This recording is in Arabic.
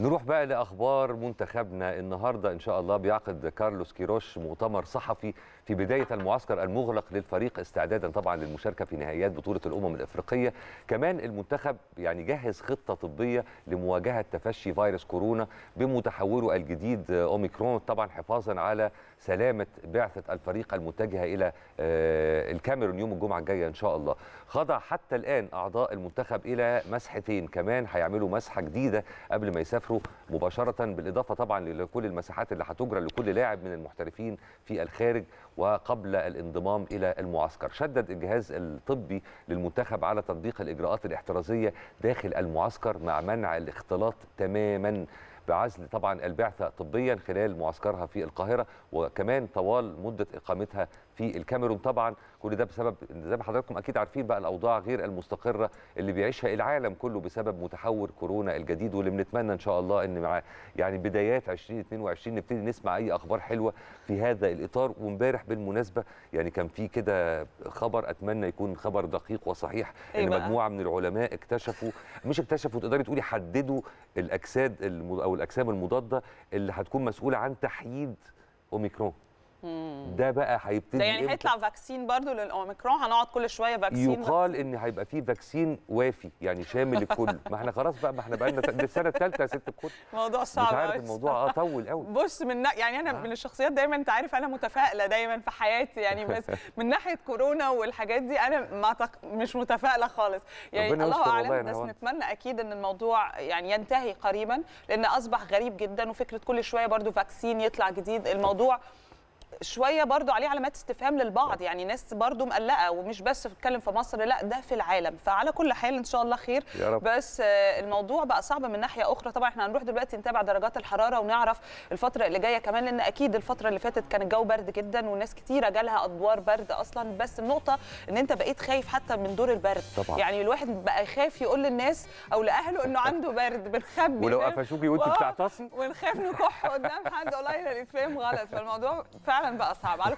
نروح بقى لاخبار منتخبنا النهارده ان شاء الله بيعقد كارلوس كيروش مؤتمر صحفي في بدايه المعسكر المغلق للفريق استعدادا طبعا للمشاركه في نهائيات بطوله الامم الافريقيه كمان المنتخب يعني جهز خطه طبيه لمواجهه تفشي فيروس كورونا بمتحوره الجديد اوميكرون طبعا حفاظا على سلامه بعثه الفريق المتجهه الى آه، الكاميرون يوم الجمعه الجايه ان شاء الله خضع حتى الان اعضاء المنتخب الى مسحتين كمان هيعملوا مسحه جديده قبل ما يسافر مترو مباشره بالاضافه طبعا لكل المساحات اللي هتجرى لكل لاعب من المحترفين في الخارج وقبل الانضمام الى المعسكر شدد الجهاز الطبي للمنتخب على تطبيق الاجراءات الاحترازيه داخل المعسكر مع منع الاختلاط تماما بعزل طبعا البعثة طبيا خلال معسكرها في القاهرة وكمان طوال مدة إقامتها في الكاميرون طبعا كل ده بسبب زي ما حضراتكم أكيد عارفين بقى الأوضاع غير المستقرة اللي بيعيشها العالم كله بسبب متحور كورونا الجديد واللي بنتمنى إن شاء الله إن مع يعني بدايات 2022 نبتدي نسمع أي أخبار حلوة في هذا الإطار وامبارح بالمناسبة يعني كان في كده خبر أتمنى يكون خبر دقيق وصحيح إن إيه مجموعة من العلماء اكتشفوا مش اكتشفوا تقدري تقولي حددوا الأجساد او والاجسام المضاده اللي هتكون مسؤوله عن تحييد اوميكرون ده بقى هيبتدي يعني هيطلع فاكسين برضو للاوميكرون هنقعد كل شويه فاكسين يقال ان هيبقى فيه فاكسين وافي يعني شامل الكل ما احنا خلاص بقى ما احنا بقى لنا دي السنه الثالثه يا ست الكل موضوع صعب مش عارف الموضوع اه طول قوي بص من يعني انا آه. من الشخصيات دايما انت عارف انا متفائله دايما في حياتي يعني بس من ناحيه كورونا والحاجات دي انا ما تق... مش متفائله خالص يعني الله اعلم بس نتمنى اكيد ان الموضوع يعني ينتهي قريبا لان اصبح غريب جدا وفكره كل شويه برضو فاكسين يطلع جديد الموضوع شويه برضو عليه علامات استفهام للبعض يعني ناس برضو مقلقه ومش بس بتتكلم في مصر لا ده في العالم فعلى كل حال ان شاء الله خير يا رب. بس الموضوع بقى صعب من ناحيه اخرى طبعا احنا هنروح دلوقتي نتابع درجات الحراره ونعرف الفتره اللي جايه كمان لان اكيد الفتره اللي فاتت كان الجو برد جدا وناس كتيره جالها ادوار برد اصلا بس النقطه ان انت بقيت خايف حتى من دور البرد طبعا. يعني الواحد بقى يخاف يقول للناس او لاهله انه عنده برد بنخبي ولو قفشوكي وانت آه، بتعتصي ونخاف نكح قدام حد والله الفهم غلط فالموضوع فعلا فعلا بقى صعب على